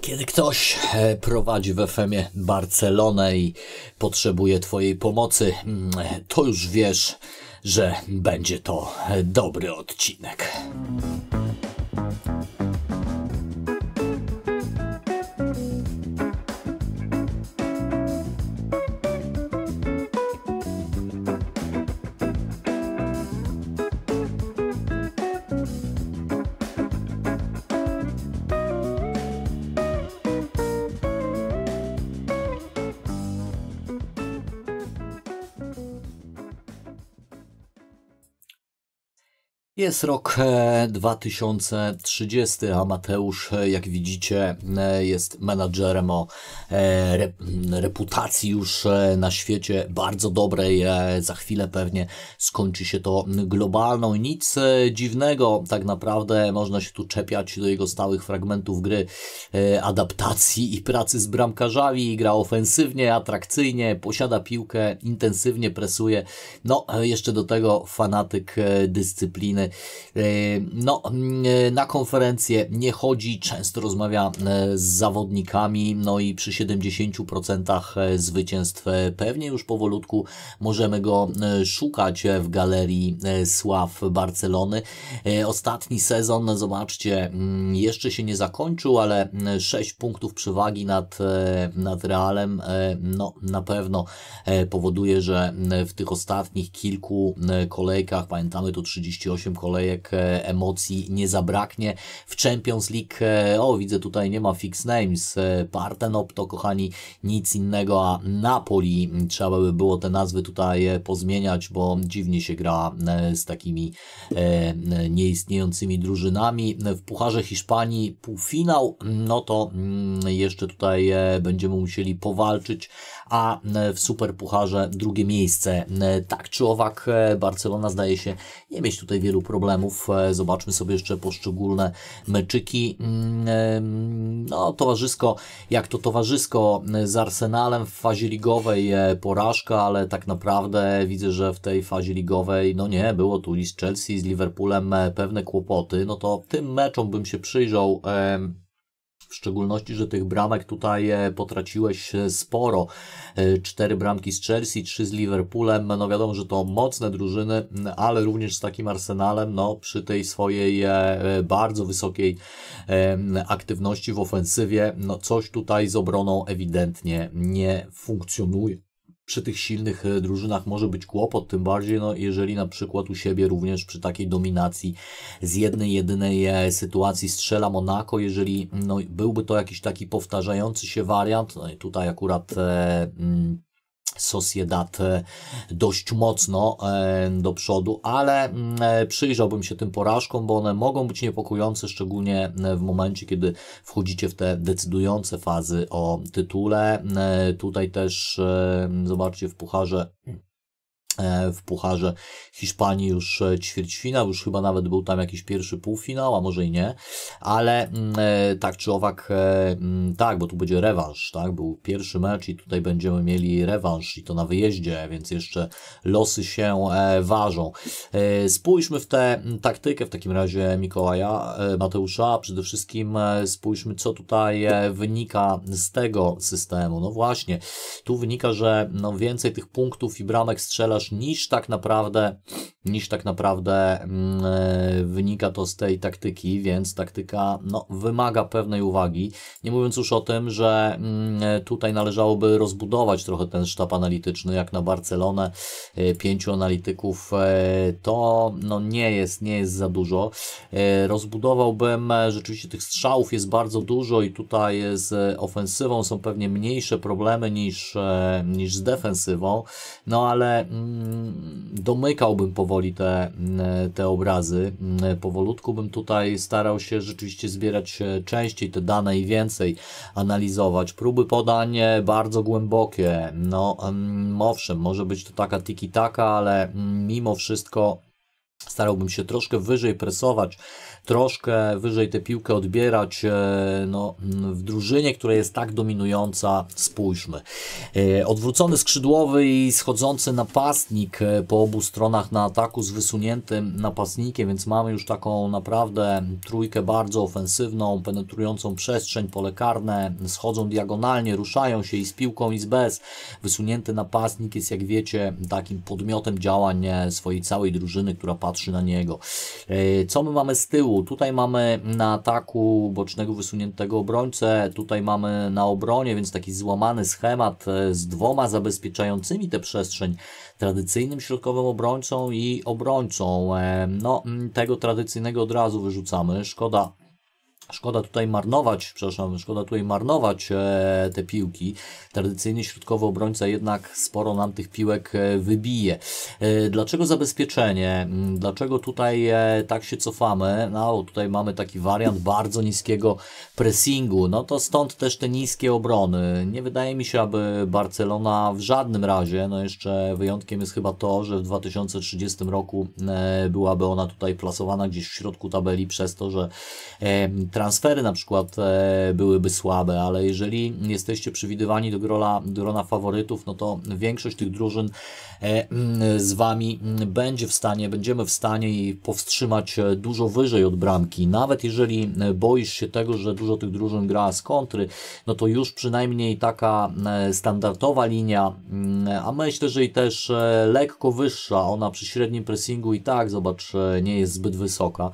Kiedy ktoś e, prowadzi w FM-ie Barcelonę i potrzebuje Twojej pomocy, mm, to już wiesz, że będzie to e, dobry odcinek. Jest rok 2030, e, a Mateusz, e, jak widzicie, e, jest menadżerem o reputacji już na świecie bardzo dobrej. Za chwilę pewnie skończy się to globalną. Nic dziwnego, tak naprawdę można się tu czepiać do jego stałych fragmentów gry, adaptacji i pracy z bramkarzami. Gra ofensywnie, atrakcyjnie, posiada piłkę, intensywnie presuje. No, jeszcze do tego fanatyk dyscypliny Y, no, y, na konferencję nie chodzi, często rozmawia y, z zawodnikami, no i przy 70% e, zwycięstw e, pewnie już powolutku możemy go e, szukać w galerii sław Barcelony. Ostatni sezon, zobaczcie, mm, jeszcze się nie zakończył, ale 6 punktów przewagi nad, nad Realem, no na pewno powoduje, że w tych ostatnich kilku kolejkach, pamiętamy to 38 kolejek e, emocji nie zabraknie. W Champions League, e, o widzę tutaj nie ma fix names, e, Partenop to kochani nic innego, a Napoli mm, trzeba by było te nazwy tutaj pozmieniać, bo dziwnie się gra z takimi nieistniejącymi drużynami. W Pucharze Hiszpanii półfinał, no to mm, jeszcze tutaj będziemy musieli powalczyć, a e, w Superpucharze drugie miejsce. E, tak czy owak, e, Barcelona zdaje się nie mieć tutaj wielu problemów. Zobaczmy sobie jeszcze poszczególne meczyki. Mm, no, towarzysko, jak to towarzysko z Arsenalem w fazie ligowej porażka, ale tak naprawdę widzę, że w tej fazie ligowej, no nie, było tu i z Chelsea, z Liverpoolem pewne kłopoty. No to tym meczom bym się przyjrzał w szczególności, że tych bramek tutaj e, potraciłeś e, sporo. E, cztery bramki z Chelsea, trzy z Liverpoolem, no wiadomo, że to mocne drużyny, ale również z takim Arsenalem, no przy tej swojej bardzo wysokiej aktywności w ofensywie, no coś tutaj z obroną ewidentnie nie funkcjonuje przy tych silnych e, drużynach może być kłopot, tym bardziej no, jeżeli na przykład u siebie również przy takiej dominacji z jednej jedynej e, sytuacji strzela Monako, jeżeli no, byłby to jakiś taki powtarzający się wariant, no i tutaj akurat e, mm, Sociedad dość mocno e, do przodu, ale mm, e, przyjrzałbym się tym porażkom, bo one mogą być niepokojące, szczególnie e, w momencie, kiedy wchodzicie w te decydujące fazy o tytule. Tutaj też zobaczcie w pucharze E, w Pucharze Hiszpanii już e, ćwierćfinał, już chyba nawet był tam jakiś pierwszy półfinał, a może i nie, ale mm, e, tak czy owak, mm, tak, bo tu będzie rewanż, tak, był pierwszy mecz i tutaj będziemy mieli rewanż i to na wyjeździe, więc jeszcze losy się ważą. Spójrzmy w tę mm, taktykę w takim razie Mikołaja Mateusza, przede wszystkim spójrzmy co tutaj wynika z tego systemu, no właśnie, tu wynika, że no więcej tych punktów i bramek strzelasz niż tak naprawdę, niż tak naprawdę yy, wynika to z tej taktyki, więc taktyka no, wymaga pewnej uwagi. Nie mówiąc już o tym, że yy, tutaj należałoby rozbudować trochę ten sztab analityczny, jak na Barcelonę, yy, pięciu analityków to no, nie, jest, nie jest za dużo. rozbudowałbym, rzeczywiście tych strzałów jest bardzo dużo i tutaj z ofensywą są pewnie mniejsze problemy niż, niż z defensywą, no ale mm, domykałbym powoli te, te obrazy. Powolutku bym tutaj starał się rzeczywiście zbierać częściej te dane i więcej analizować. Próby podań bardzo głębokie. No mm, owszem, może być to taka tiki-taka, ale mm, mimo wszystko starałbym się troszkę wyżej presować, troszkę wyżej tę piłkę odbierać e, no, mm, w drużynie, która jest tak dominująca, spójrzmy. E, odwrócony skrzydłowy i schodzący napastnik e, po obu stronach na ataku z wysuniętym napastnikiem, więc mamy już taką naprawdę trójkę bardzo ofensywną, penetrującą przestrzeń, pole karne, schodzą diagonalnie, ruszają się i z piłką i z bez. Wysunięty napastnik jest jak wiecie takim podmiotem działań swojej całej drużyny, która pasuje patrzy na niego. E, co my mamy z tyłu? Tutaj mamy na ataku bocznego wysuniętego obrońcę, tutaj mamy na obronie, więc taki złamany schemat e, z dwoma zabezpieczającymi tę przestrzeń tradycyjnym środkowym obrońcą i obrońcą. E, no, tego tradycyjnego od razu wyrzucamy. Szkoda, Szkoda tutaj marnować, przepraszam, szkoda tutaj marnować e, te piłki. Tradycyjnie środkowy obrońca jednak sporo nam tych piłek e, wybije. E, dlaczego zabezpieczenie? Mm, dlaczego tutaj tak się cofamy? No, tutaj mamy taki wariant bardzo niskiego pressingu. No to stąd też te niskie obrony. Nie wydaje mi się, aby Barcelona w żadnym razie, no jeszcze wyjątkiem jest chyba to, że w 2030 roku byłaby ona tutaj plasowana gdzieś w środku tabeli przez to, że e, transfery na przykład e, byłyby słabe, ale jeżeli jesteście przewidywani do grona, grona faworytów, no to większość tych drużyn e, mm, z Wami mm, będzie w stanie, będziemy w stanie i powstrzymać e, dużo wyżej od bramki. Nawet jeżeli boisz się tego, że dużo tych drużyn gra z kontry, no to już przynajmniej taka standardowa linia, mm, a myślę, że i też lekko wyższa, ona przy średnim pressingu i tak, zobacz, nie jest zbyt wysoka.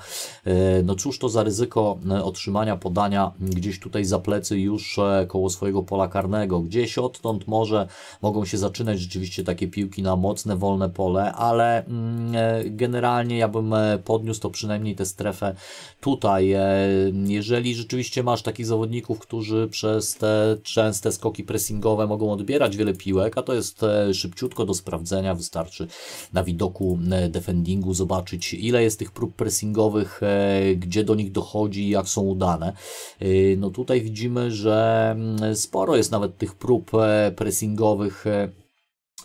No cóż to za ryzyko od otrzymania podania gdzieś tutaj za plecy już e, koło swojego pola karnego. Gdzieś odtąd może mogą się zaczynać rzeczywiście takie piłki na mocne, wolne pole, ale mm, e, generalnie ja bym e, podniósł to przynajmniej tę strefę tutaj. Jeżeli rzeczywiście masz takich zawodników, którzy przez te częste skoki pressingowe mogą odbierać wiele piłek, a to jest szybciutko do sprawdzenia, wystarczy na widoku defendingu zobaczyć ile jest tych prób pressingowych, gdzie do nich dochodzi, jak są udane. Y, no tutaj widzimy, że mm, sporo jest nawet tych prób e, pressingowych e,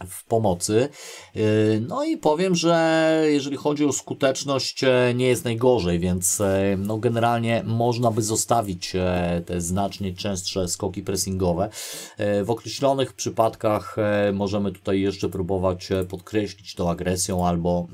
w pomocy. Y, no i powiem, że jeżeli chodzi o skuteczność, e, nie jest najgorzej, więc e, no generalnie można by zostawić e, te znacznie częstsze skoki pressingowe. W określonych przypadkach możemy tutaj jeszcze próbować podkreślić to agresją albo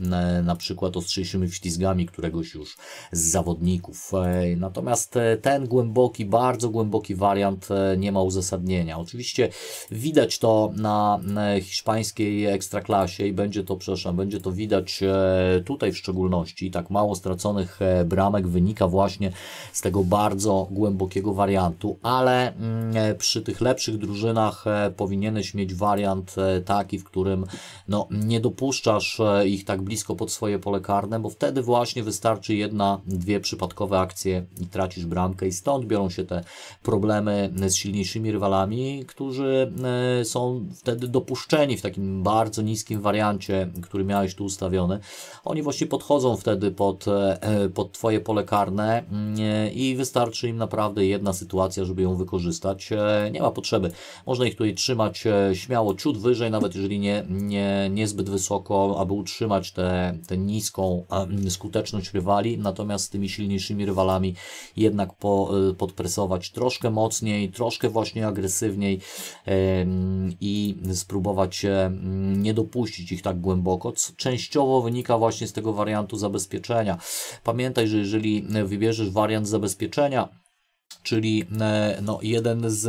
na przykład ostrzejszymi wślizgami któregoś już z zawodników. Natomiast ten głęboki, bardzo głęboki wariant nie ma uzasadnienia. Oczywiście widać to na hiszpańskim hiszpańskiej ekstraklasie i będzie to, przepraszam, będzie to widać e, tutaj w szczególności. Tak mało straconych e, bramek wynika właśnie z tego bardzo głębokiego wariantu, ale mm, e, przy tych lepszych drużynach powinieneś mieć wariant taki, w którym no, nie dopuszczasz ich tak blisko pod swoje pole karne, bo wtedy właśnie wystarczy jedna, dwie przypadkowe akcje i tracisz bramkę i stąd biorą się te problemy z silniejszymi rywalami, którzy są wtedy dopuszczeni w takim bardzo niskim wariancie, który miałeś tu ustawiony, oni właśnie podchodzą wtedy pod, e, e, pod Twoje pole karne mm, i wystarczy im naprawdę jedna sytuacja, żeby ją wykorzystać. E, nie ma potrzeby. Można ich tutaj trzymać śmiało ciut wyżej, nawet jeżeli nie, nie, niezbyt wysoko, aby utrzymać tę te, te niską mm, skuteczność rywali, natomiast z tymi silniejszymi rywalami jednak po, podpresować troszkę mocniej, troszkę właśnie agresywniej i spróbować się mm, nie dopuścić ich tak głęboko, co częściowo wynika właśnie z tego wariantu zabezpieczenia. Pamiętaj, że jeżeli wybierzesz wariant zabezpieczenia, czyli e, no, jeden z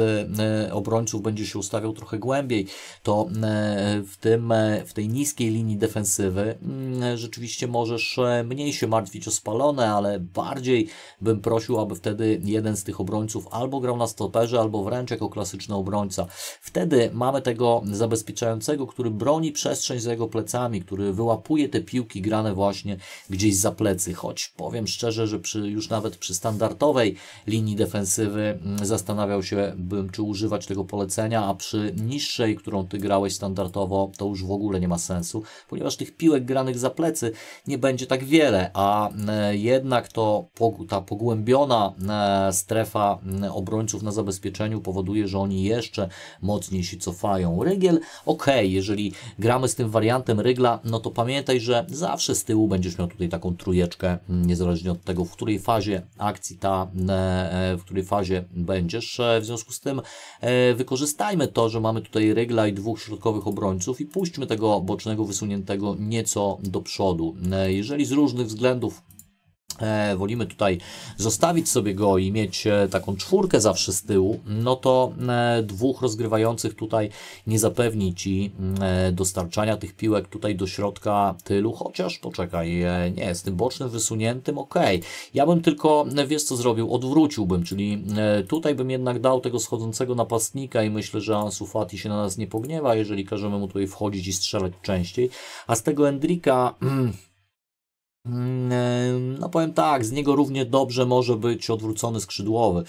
e, obrońców będzie się ustawiał trochę głębiej, to e, w, tym, w tej niskiej linii defensywy mm, rzeczywiście możesz mniej się martwić o spalone, ale bardziej bym prosił, aby wtedy jeden z tych obrońców albo grał na stoperze, albo wręcz jako klasyczny obrońca. Wtedy mamy tego zabezpieczającego, który broni przestrzeń za jego plecami, który wyłapuje te piłki grane właśnie gdzieś za plecy, choć powiem szczerze, że przy, już nawet przy standardowej linii defensywy defensywy. Mm, zastanawiał się, bym, czy używać tego polecenia, a przy niższej, którą Ty grałeś standardowo, to już w ogóle nie ma sensu, ponieważ tych piłek granych za plecy nie będzie tak wiele, a e, jednak to ta pogłębiona e, strefa obrońców na zabezpieczeniu powoduje, że oni jeszcze mocniej się cofają. Rygiel, ok, jeżeli gramy z tym wariantem Rygla, no to pamiętaj, że zawsze z tyłu będziesz miał tutaj taką trujeczkę, niezależnie od tego, w której fazie akcji ta, e, w której fazie będziesz. E, w związku z tym e, wykorzystajmy to, że mamy tutaj regla i dwóch środkowych obrońców i puśćmy tego bocznego wysuniętego nieco do przodu. E, jeżeli z różnych względów E, wolimy tutaj zostawić sobie go i mieć e, taką czwórkę zawsze z tyłu, no to e, dwóch rozgrywających tutaj nie zapewni Ci mm, dostarczania tych piłek tutaj do środka tylu, chociaż poczekaj, nie, z tym bocznym wysuniętym ok. Ja bym tylko, wiesz co zrobił, odwróciłbym, czyli tutaj bym jednak dał tego schodzącego napastnika i myślę, że Ansu Fati się na nas nie pogniewa, jeżeli każemy mu tutaj wchodzić i strzelać częściej, a z tego Endrika... Mm, Mm, e, no powiem tak, z niego równie dobrze może być odwrócony skrzydłowy,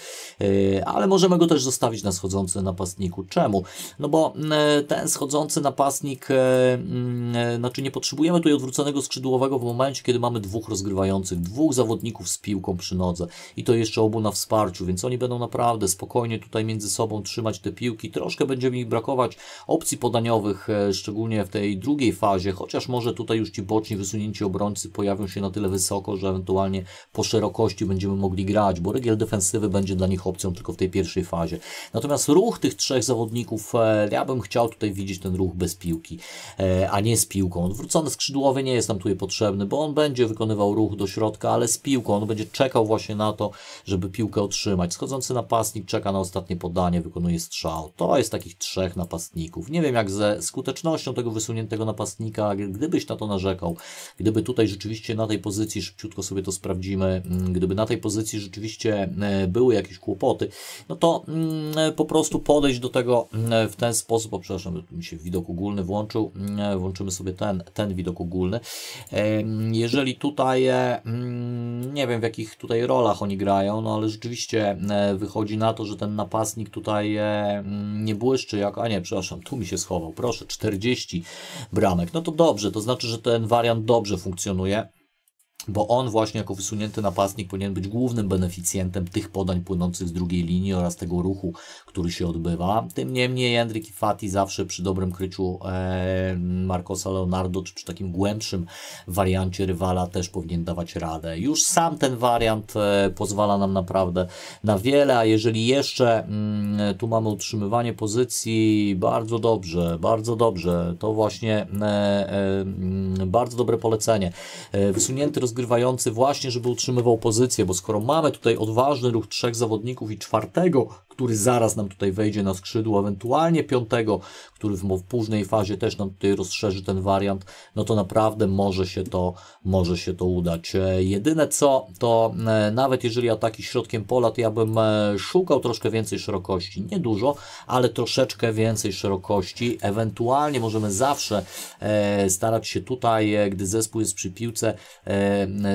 e, ale możemy go też zostawić na schodzący napastniku. Czemu? No bo mm, e, ten schodzący napastnik, mm, znaczy nie potrzebujemy tutaj odwróconego skrzydłowego w momencie, kiedy mamy dwóch rozgrywających, dwóch zawodników z piłką przy nodze i to jeszcze obu na wsparciu, więc oni będą naprawdę spokojnie tutaj między sobą trzymać te piłki. Troszkę będzie mi brakować opcji podaniowych, szczególnie w tej drugiej fazie, chociaż może tutaj już ci boczni wysunięci obrońcy pojawią się na tyle wysoko, że ewentualnie po szerokości będziemy mogli grać, bo rygiel defensywy będzie dla nich opcją tylko w tej pierwszej fazie. Natomiast ruch tych trzech zawodników, e, ja bym chciał tutaj widzieć ten ruch bez piłki, e, a nie z piłką. Odwrócony skrzydłowy nie jest nam tutaj potrzebny, bo on będzie wykonywał ruch do środka, ale z piłką. On będzie czekał właśnie na to, żeby piłkę otrzymać. Schodzący napastnik czeka na ostatnie podanie, wykonuje strzał. To jest takich trzech napastników. Nie wiem jak ze skutecznością tego wysuniętego napastnika, gdybyś na to narzekał, gdyby tutaj rzeczywiście rzeczywiście na tej pozycji, szybciutko sobie to sprawdzimy, mm, gdyby na tej pozycji rzeczywiście e, były jakieś kłopoty, no to mm, e, po prostu podejść do tego mm, e, w ten sposób, o przepraszam, mi się widok ogólny włączył, włączymy sobie ten, ten widok ogólny. Jeżeli tutaj, nie wiem w jakich tutaj rolach oni grają, no ale rzeczywiście wychodzi na to, że ten napastnik tutaj nie błyszczy jak, a nie, przepraszam, tu mi się schował, proszę, 40 bramek. No to dobrze, to znaczy, że ten wariant dobrze funkcjonuje bo on właśnie jako wysunięty napastnik powinien być głównym beneficjentem tych podań płynących z drugiej linii oraz tego ruchu, który się odbywa. Tym niemniej Jędryk i Fati zawsze przy dobrym kryciu e, Marcosa Leonardo, czy przy takim głębszym wariancie rywala też powinien dawać radę. Już sam ten wariant e, pozwala nam naprawdę na wiele, a jeżeli jeszcze mm, tu mamy utrzymywanie pozycji, bardzo dobrze, bardzo dobrze, to właśnie e, e, mm, bardzo dobre polecenie. E, wysunięty roz rozgrywający właśnie, żeby utrzymywał pozycję, bo skoro mamy tutaj odważny ruch trzech zawodników i czwartego który zaraz nam tutaj wejdzie na skrzydło, ewentualnie piątego, który w późnej fazie też nam tutaj rozszerzy ten wariant, no to naprawdę może się to, może się to udać. E, jedyne co, to e, nawet jeżeli ataki środkiem pola, to ja bym e, szukał troszkę więcej szerokości. Nie dużo, ale troszeczkę więcej szerokości. Ewentualnie możemy zawsze starać się tutaj, gdy zespół jest przy piłce,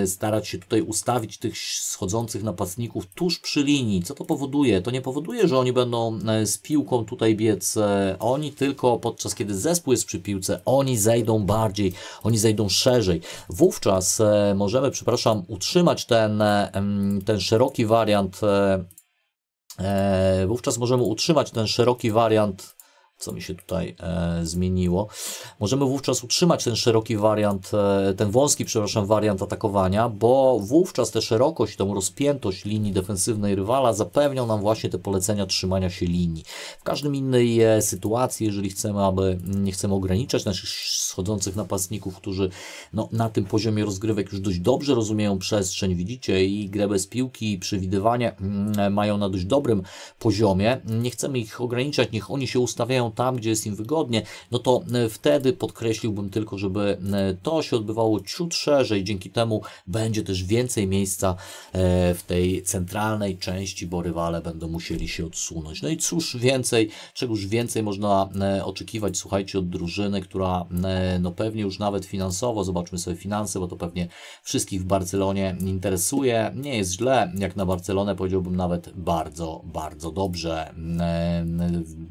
starać się tutaj ustawić tych schodzących napastników tuż przy linii. Co to powoduje? To nie powoduje że oni będą e, z piłką tutaj biec e, oni tylko podczas kiedy zespół jest przy piłce, oni zejdą bardziej, oni zejdą szerzej. Wówczas e, możemy, przepraszam, utrzymać ten, ten szeroki wariant Wówczas możemy utrzymać ten szeroki wariant co mi się tutaj e, zmieniło. Możemy wówczas utrzymać ten szeroki wariant, e, ten wąski, przepraszam, wariant atakowania, bo wówczas tę szerokość, tą rozpiętość linii defensywnej rywala zapewnią nam właśnie te polecenia trzymania się linii. W każdym innej e, sytuacji, jeżeli chcemy, aby nie chcemy ograniczać naszych schodzących napastników, którzy no, na tym poziomie rozgrywek już dość dobrze rozumieją przestrzeń, widzicie, i grę bez piłki, i przewidywanie mm, mają na dość dobrym poziomie. Nie chcemy ich ograniczać, niech oni się ustawiają tam, gdzie jest im wygodnie, no to e, wtedy podkreśliłbym tylko, żeby e, to się odbywało ciut szerzej, dzięki temu będzie też więcej miejsca e, w tej centralnej części, bo rywale będą musieli się odsunąć. No i cóż więcej, czegoż więcej można oczekiwać, słuchajcie, od drużyny, która no pewnie już nawet finansowo, zobaczmy sobie finanse, bo to pewnie wszystkich w Barcelonie interesuje. Nie jest źle, jak na Barcelonę powiedziałbym nawet bardzo, bardzo dobrze.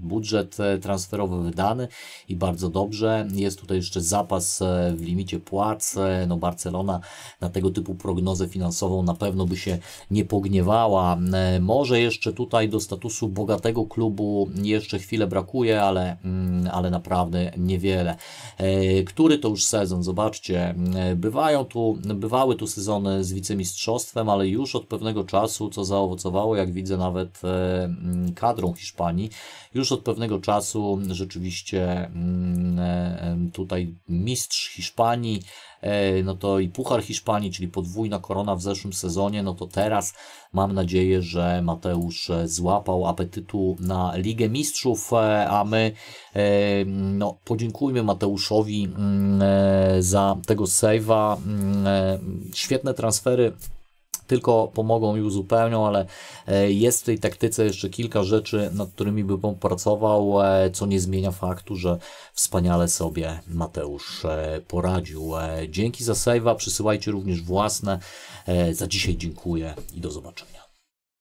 Budżet transferowy wydany i bardzo dobrze. Jest tutaj jeszcze zapas e, w limicie płac. E, no Barcelona na tego typu prognozę finansową na pewno by się nie pogniewała. E, może jeszcze tutaj do statusu bogatego klubu jeszcze chwilę brakuje, ale, mm, ale naprawdę niewiele. Który to już sezon? Zobaczcie, bywają tu, bywały tu sezony z wicemistrzostwem, ale już od pewnego czasu, co zaowocowało, jak widzę nawet kadrą Hiszpanii, już od pewnego czasu czasu rzeczywiście mm, e, tutaj mistrz Hiszpanii, e, no to i Puchar Hiszpanii, czyli podwójna korona w zeszłym sezonie, no to teraz mam nadzieję, że Mateusz e, złapał apetytu na Ligę Mistrzów, a my no, podziękujmy Mateuszowi mm, za tego save'a. Mm, świetne transfery tylko pomogą i uzupełnią, ale e, jest w tej taktyce jeszcze kilka rzeczy, nad którymi bym pracował, e, co nie zmienia faktu, że wspaniale sobie Mateusz e, poradził. Dzięki za save'a, przysyłajcie również własne. Za dzisiaj dziękuję i do zobaczenia.